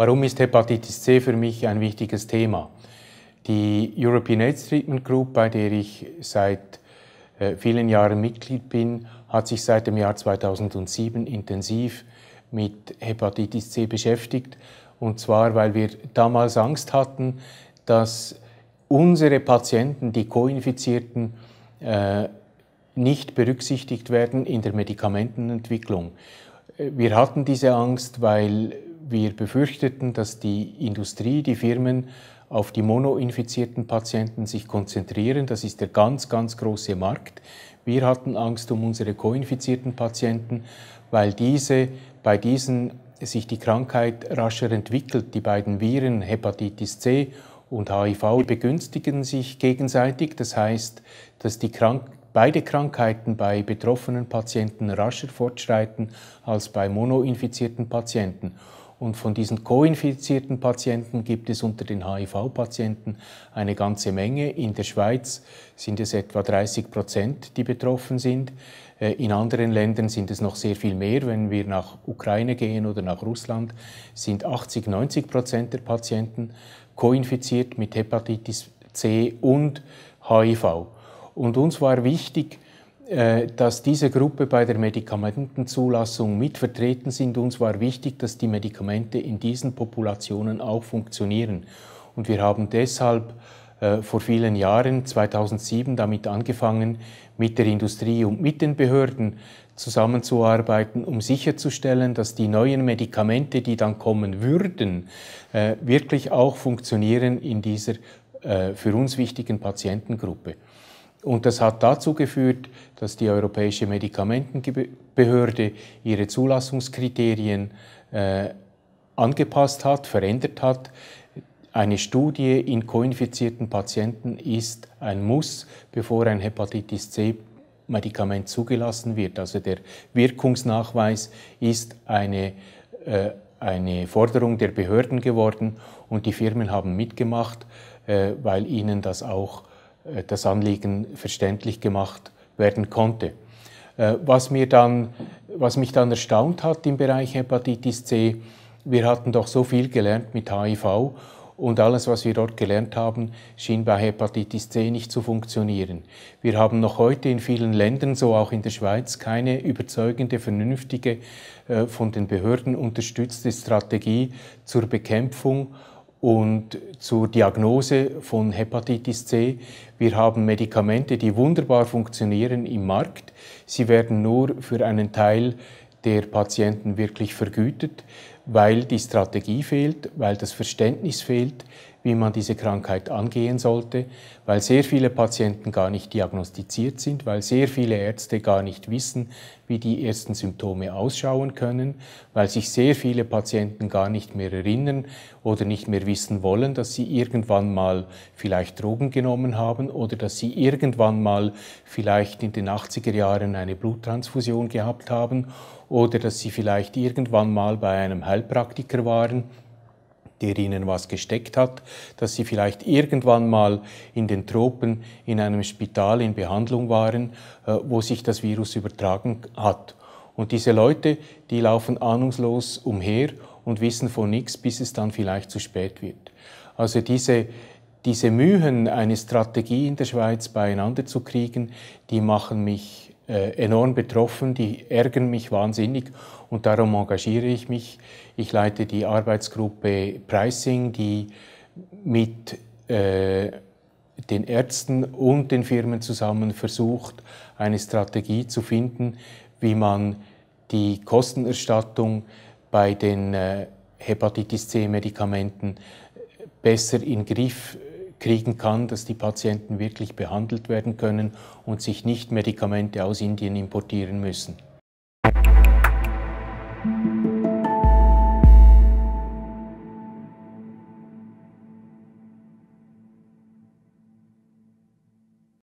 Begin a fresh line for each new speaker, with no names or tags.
Warum ist Hepatitis C für mich ein wichtiges Thema? Die European AIDS Treatment Group, bei der ich seit äh, vielen Jahren Mitglied bin, hat sich seit dem Jahr 2007 intensiv mit Hepatitis C beschäftigt. Und zwar, weil wir damals Angst hatten, dass unsere Patienten, die Koinfizierten, äh, nicht berücksichtigt werden in der Medikamentenentwicklung. Äh, wir hatten diese Angst, weil wir befürchteten, dass die Industrie, die Firmen auf die monoinfizierten Patienten sich konzentrieren. Das ist der ganz, ganz große Markt. Wir hatten Angst um unsere koinfizierten Patienten, weil diese bei diesen sich die Krankheit rascher entwickelt. Die beiden Viren Hepatitis C und HIV begünstigen sich gegenseitig. Das heißt, dass die Krank beide Krankheiten bei betroffenen Patienten rascher fortschreiten als bei monoinfizierten Patienten. Und von diesen koinfizierten Patienten gibt es unter den HIV-Patienten eine ganze Menge. In der Schweiz sind es etwa 30 Prozent, die betroffen sind. Äh, in anderen Ländern sind es noch sehr viel mehr. Wenn wir nach Ukraine gehen oder nach Russland, sind 80, 90 Prozent der Patienten koinfiziert mit Hepatitis C und HIV. Und uns war wichtig, äh, dass diese Gruppe bei der Medikamentenzulassung mitvertreten sind. Uns war wichtig, dass die Medikamente in diesen Populationen auch funktionieren. Und wir haben deshalb äh, vor vielen Jahren, 2007, damit angefangen, mit der Industrie und mit den Behörden zusammenzuarbeiten, um sicherzustellen, dass die neuen Medikamente, die dann kommen würden, äh, wirklich auch funktionieren in dieser für uns wichtigen Patientengruppe. Und das hat dazu geführt, dass die Europäische Medikamentenbehörde ihre Zulassungskriterien äh, angepasst hat, verändert hat. Eine Studie in koinfizierten Patienten ist ein Muss, bevor ein Hepatitis C Medikament zugelassen wird. Also der Wirkungsnachweis ist eine, äh, eine Forderung der Behörden geworden und die Firmen haben mitgemacht, äh, weil ihnen das auch äh, das Anliegen verständlich gemacht werden konnte. Äh, was, mir dann, was mich dann erstaunt hat im Bereich Hepatitis C, wir hatten doch so viel gelernt mit HIV und alles, was wir dort gelernt haben, schien bei Hepatitis C nicht zu funktionieren. Wir haben noch heute in vielen Ländern, so auch in der Schweiz, keine überzeugende, vernünftige, äh, von den Behörden unterstützte Strategie zur Bekämpfung und zur Diagnose von Hepatitis C. Wir haben Medikamente, die wunderbar funktionieren im Markt. Sie werden nur für einen Teil der Patienten wirklich vergütet, weil die Strategie fehlt, weil das Verständnis fehlt, wie man diese Krankheit angehen sollte, weil sehr viele Patienten gar nicht diagnostiziert sind, weil sehr viele Ärzte gar nicht wissen, wie die ersten Symptome ausschauen können, weil sich sehr viele Patienten gar nicht mehr erinnern oder nicht mehr wissen wollen, dass sie irgendwann mal vielleicht Drogen genommen haben oder dass sie irgendwann mal vielleicht in den 80er Jahren eine Bluttransfusion gehabt haben oder dass sie vielleicht irgendwann mal bei einem Heilpraktiker waren, der ihnen was gesteckt hat, dass sie vielleicht irgendwann mal in den Tropen in einem Spital in Behandlung waren, äh, wo sich das Virus übertragen hat. Und diese Leute, die laufen ahnungslos umher und wissen von nichts, bis es dann vielleicht zu spät wird. Also diese, diese Mühen, eine Strategie in der Schweiz beieinander zu kriegen, die machen mich äh, enorm betroffen, die ärgern mich wahnsinnig und darum engagiere ich mich. Ich leite die Arbeitsgruppe Pricing, die mit äh, den Ärzten und den Firmen zusammen versucht, eine Strategie zu finden, wie man die Kostenerstattung bei den äh, Hepatitis C-Medikamenten besser in den Griff kriegen kann, dass die Patienten wirklich behandelt werden können und sich nicht Medikamente aus Indien importieren müssen.